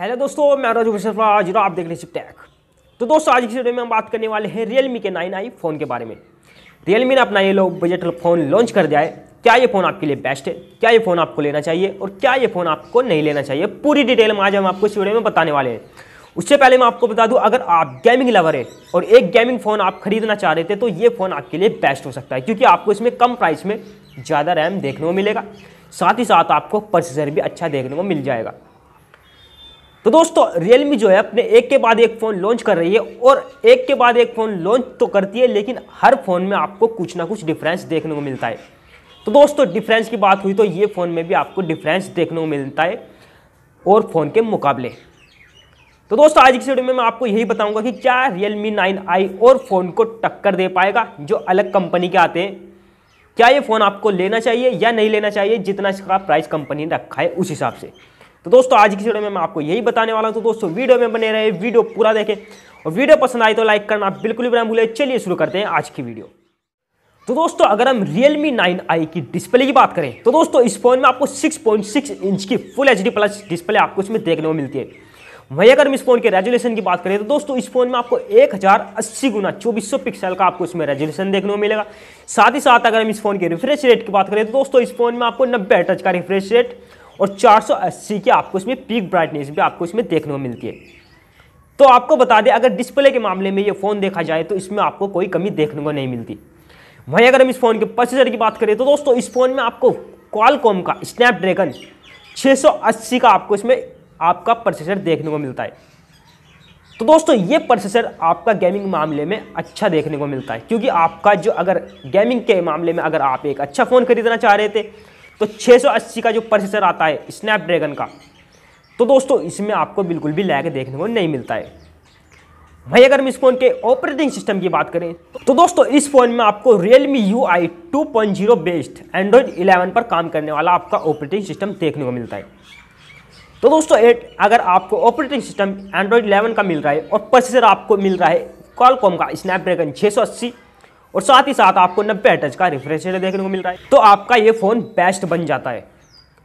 hello दोस्तों मैं राजू मुशरफा आज आप देख रहे हैं टैक तो दोस्तों आज की वीडियो में हम बात करने वाले हैं मी के नाइन आई फ़ोन के बारे में रियलमी ने अपना ये लो बजट फ़ोन लॉन्च कर दिया है क्या ये फ़ोन आपके लिए बेस्ट है क्या ये फ़ोन आपको लेना चाहिए और क्या ये फ़ोन आपको नहीं लेना चाहिए पूरी डिटेल में आज हम आपको इस वीडियो में बताने वाले हैं उससे पहले मैं आपको बता दूं अगर आप गेमिंग लवर है और एक गेमिंग फ़ोन आप खरीदना चाह रहे थे तो ये फ़ोन आपके लिए बेस्ट हो सकता है क्योंकि आपको इसमें कम प्राइस में ज़्यादा रैम देखने को मिलेगा साथ ही साथ आपको प्रोसेसर भी अच्छा देखने को मिल जाएगा तो दोस्तों रियलमी जो है अपने एक के बाद एक फ़ोन लॉन्च कर रही है और एक के बाद एक फ़ोन लॉन्च तो करती है लेकिन हर फ़ोन में आपको कुछ ना कुछ डिफरेंस देखने को मिलता है तो दोस्तों डिफरेंस की बात हुई तो ये फ़ोन में भी आपको डिफरेंस देखने को मिलता है और फ़ोन के मुकाबले तो दोस्तों आज की वीडियो में मैं आपको यही बताऊंगा कि क्या Realme 9i और फ़ोन को टक्कर दे पाएगा जो अलग कंपनी के आते हैं क्या ये फ़ोन आपको लेना चाहिए या नहीं लेना चाहिए जितना इसका प्राइस कंपनी ने रखा है उस हिसाब से तो दोस्तों आज की वीडियो में मैं आपको यही बताने वाला हूँ तो दोस्तों वीडियो में बने रहे वीडियो पूरा देखें और वीडियो पसंद आई तो लाइक करना बिल्कुल भी ना भूले चलिए शुरू करते हैं आज की वीडियो तो दोस्तों अगर हम Realme 9i की डिस्प्ले की बात करें तो दोस्तों इस फोन में आपको 6.6 इंच की फुल एच प्लस डिस्प्ले आपको इसमें देखने को मिलती है वहीं अगर हम इस फोन के रेजोल्यूशन की बात करें तो दोस्तों इस फोन में आपको 1080 गुना 2400 पिक्सल का आपको इसमें रेजोल्यूशन देखने को मिलेगा साथ ही साथ अगर हम इस फोन के रिफ्रेश रेट की बात करें तो दोस्तों इस फोन में आपको नब्बे टच का रिफ्रेश रेट और 480 की आपको इसमें पीक ब्राइटनेस भी आपको इसमें देखने को मिलती है तो आपको बता दें अगर डिस्प्ले के मामले में ये फ़ोन देखा जाए तो इसमें आपको कोई कमी देखने को नहीं मिलती वहीं अगर हम इस फ़ोन के प्रोसेसर की बात करें तो दोस्तों इस फ़ोन में आपको क्वालकॉम का स्नैपड्रैगन 680 का आपको इसमें आपका प्रोसेसर देखने को मिलता है तो दोस्तों ये प्रोसेसर आपका गेमिंग मामले में अच्छा देखने को मिलता है क्योंकि आपका जो अगर गेमिंग के मामले में अगर आप एक अच्छा फ़ोन खरीदना चाह रहे थे तो 680 का जो प्रोसेसर आता है स्नैपड्रैगन का तो दोस्तों इसमें आपको बिल्कुल भी लैग देखने को नहीं मिलता है वहीं अगर हम इस फ़ोन के ऑपरेटिंग सिस्टम की बात करें तो दोस्तों इस फ़ोन में आपको Realme UI 2.0 बेस्ड एंड्रॉयड 11 पर काम करने वाला आपका ऑपरेटिंग सिस्टम देखने को मिलता है तो दोस्तों एट अगर आपको ऑपरेटिंग सिस्टम एंड्रॉयड 11 का मिल रहा है और प्रोसेसर आपको मिल रहा है कॉलकॉम का स्नैपड्रैगन छः और साथ ही साथ आपको नब्बे टच का रिफ्रेश रेट देखने को मिल रहा है तो आपका ये फ़ोन बेस्ट बन जाता है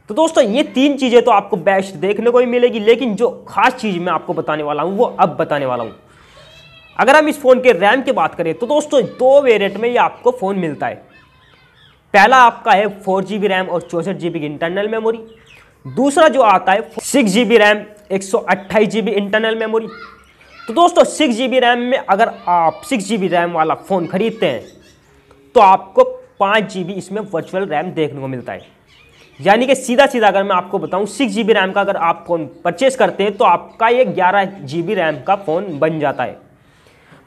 तो दोस्तों ये तीन चीज़ें तो आपको बेस्ट देखने को ही मिलेगी लेकिन जो खास चीज़ मैं आपको बताने वाला हूँ वो अब बताने वाला हूँ अगर हम इस फ़ोन के रैम की बात करें तो दोस्तों दो वेरियंट में ये आपको फ़ोन मिलता है पहला आपका है फोर जी बी रैम और चौंसठ जी बी की इंटरनल मेमोरी दूसरा जो आता है सिक्स जी बी रैम एक सौ अट्ठाईस जी बी इंटरनल मेमोरी तो दोस्तों सिक्स जी रैम में अगर आप सिक्स जी रैम वाला फ़ोन ख़रीदते हैं तो आपको पाँच जी इसमें वर्चुअल रैम देखने को मिलता है यानी कि सीधा सीधा अगर मैं आपको बताऊं सिक्स जी रैम का अगर आप फ़ोन परचेस करते हैं तो आपका ये ग्यारह जी रैम का फ़ोन बन जाता है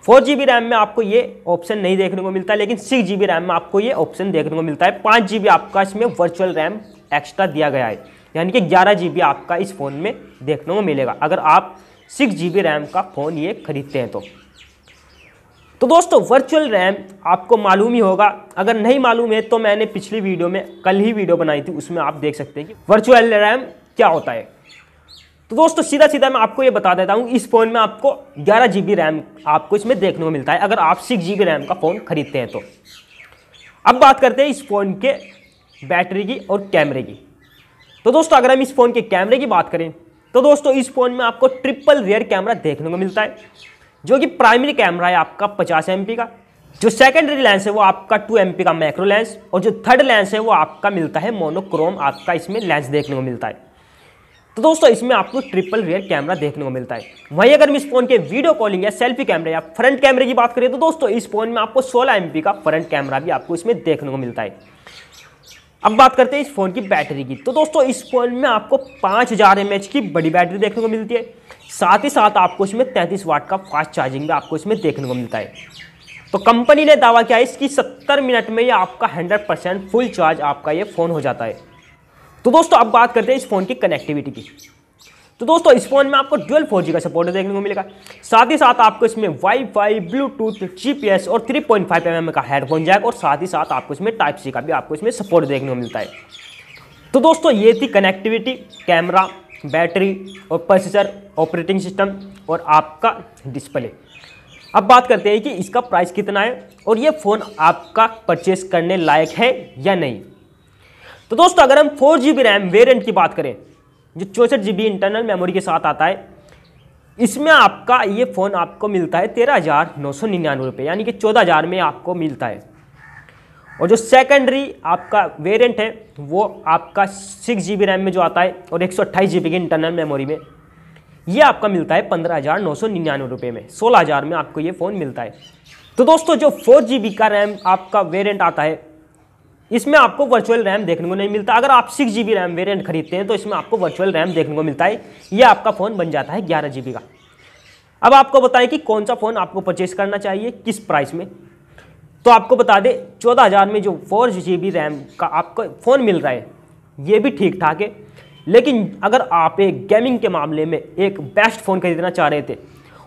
फोर जी रैम में आपको ये ऑप्शन नहीं देखने को मिलता लेकिन सिक्स जी रैम में आपको ये ऑप्शन देखने को मिलता है पाँच जी आपका इसमें वर्चुअल रैम एक्स्ट्रा दिया गया है यानी कि ग्यारह जी आपका इस फ़ोन में देखने को मिलेगा अगर आप सिक्स जी बी रैम का फ़ोन ये ख़रीदते हैं तो तो दोस्तों वर्चुअल रैम आपको मालूम ही होगा अगर नहीं मालूम है तो मैंने पिछली वीडियो में कल ही वीडियो बनाई थी उसमें आप देख सकते हैं कि वर्चुअल रैम क्या होता है तो दोस्तों सीधा सीधा मैं आपको ये बता देता हूँ इस फ़ोन में आपको ग्यारह जी बी रैम आपको इसमें देखने को मिलता है अगर आप सिक्स जी बी रैम का फ़ोन ख़रीदते हैं तो अब बात करते हैं इस फ़ोन के बैटरी की और कैमरे की तो दोस्तों अगर हम इस फ़ोन के कैमरे की बात करें तो दोस्तों इस फ़ोन में आपको ट्रिपल रियर कैमरा देखने को मिलता है जो कि प्राइमरी कैमरा है आपका पचास एम का जो सेकेंडरी लेंस है वो आपका टू एम का मैक्रो लेंस और जो थर्ड लेंस है वो आपका मिलता है मोनोक्रोम आपका इसमें लेंस देखने को मिलता है तो दोस्तों इसमें आपको ट्रिपल रियर कैमरा देखने को मिलता है वहीं अगर हम इस फोन के वीडियो कॉलिंग या सेल्फी कैमरे या फ्रंट कैमरे की बात करें तो दोस्तों इस फोन में आपको सोलह एम का फ्रंट कैमरा भी आपको इसमें देखने को मिलता है अब बात करते हैं इस फ़ोन की बैटरी की तो दोस्तों इस फ़ोन में आपको पाँच हज़ार एम की बड़ी बैटरी देखने को मिलती है साथ ही साथ आपको इसमें 33 वाट का फास्ट चार्जिंग भी आपको इसमें देखने को मिलता है तो कंपनी ने दावा किया है इसकी 70 मिनट में ये आपका 100 परसेंट फुल चार्ज आपका ये फ़ोन हो जाता है तो दोस्तों अब बात करते हैं इस फ़ोन की कनेक्टिविटी की तो दोस्तों इस फोन में आपको ट्वेल्व फोर का सपोर्ट देखने को मिलेगा साथ ही साथ आपको इसमें वाईफाई ब्लूटूथ जीपीएस और थ्री पॉइंट फाइव एम का हेडफोन जैक और साथ ही साथ आपको इसमें टाइप सी का भी आपको इसमें सपोर्ट देखने को मिलता है तो दोस्तों ये थी कनेक्टिविटी कैमरा बैटरी और प्रोसेसर ऑपरेटिंग सिस्टम और आपका डिस्प्ले अब बात करते हैं कि इसका प्राइस कितना है और ये फ़ोन आपका परचेस करने लायक है या नहीं तो दोस्तों अगर हम four G B RAM variant की बात करें जो चौंसठ जी इंटरनल मेमोरी के साथ आता है इसमें आपका ये फ़ोन आपको मिलता है तेरह हज़ार नौ सौ निन्यानवे रुपये यानी कि चौदह हज़ार में आपको मिलता है और जो सेकेंडरी आपका वेरिएंट है वो आपका सिक्स जी रैम में जो आता है और एक सौ अट्ठाईस जी बी की इंटरनल मेमोरी में ये आपका मिलता है पंद्रह हज़ार नौ सौ निन्यानवे रुपये में सोलह हज़ार में आपको ये फ़ोन मिलता है तो दोस्तों जो फोर जी बी का रैम आपका वेरियंट आता है इसमें आपको वर्चुअल रैम देखने को नहीं मिलता अगर आप six G B RAM variant खरीदते हैं तो इसमें आपको वर्चुअल रैम देखने को मिलता है यह आपका फ़ोन बन जाता है ग्यारह जी का अब आपको बताएं कि कौन सा फ़ोन आपको परचेस करना चाहिए किस प्राइस में तो आपको बता दें चौदह हज़ार में जो फोर जी बी रैम का आपको फ़ोन मिल रहा है ये भी ठीक ठाक है लेकिन अगर आप एक गेमिंग के मामले में एक बेस्ट फ़ोन खरीदना चाह रहे थे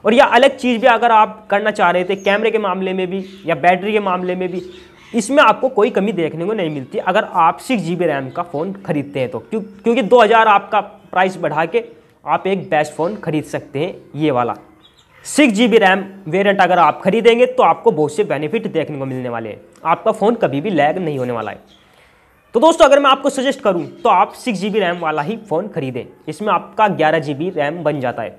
और या अलग चीज़ भी अगर आप करना चाह रहे थे कैमरे के मामले में भी या बैटरी के मामले में भी इसमें आपको कोई कमी देखने को नहीं मिलती अगर आप सिक्स जी रैम का फ़ोन खरीदते हैं तो क्यों क्योंकि 2000 आपका प्राइस बढ़ा के आप एक बेस्ट फ़ोन खरीद सकते हैं ये वाला सिक्स जी रैम वेरियंट अगर आप खरीदेंगे तो आपको बहुत से बेनिफिट देखने को मिलने वाले हैं आपका फ़ोन कभी भी लैग नहीं होने वाला है तो दोस्तों अगर मैं आपको सजेस्ट करूं तो आप सिक्स जी रैम वाला ही फ़ोन खरीदें इसमें आपका ग्यारह जी रैम बन जाता है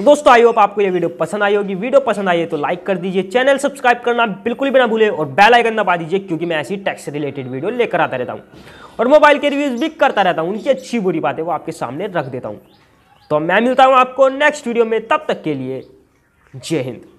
तो दोस्तों आई होप आपको ये वीडियो पसंद आई होगी वीडियो पसंद आई है तो लाइक कर दीजिए चैनल सब्सक्राइब करना बिल्कुल भी ना भूले और बेल आइकन दबा दीजिए क्योंकि मैं ऐसी टैक्स से रिलेटेड वीडियो लेकर आता रहता हूँ और मोबाइल के रिव्यूज़ भी करता रहता हूँ उनकी अच्छी बुरी बातें वो आपके सामने रख देता हूँ तो मैं मिलता हूँ आपको नेक्स्ट वीडियो में तब तक के लिए जय हिंद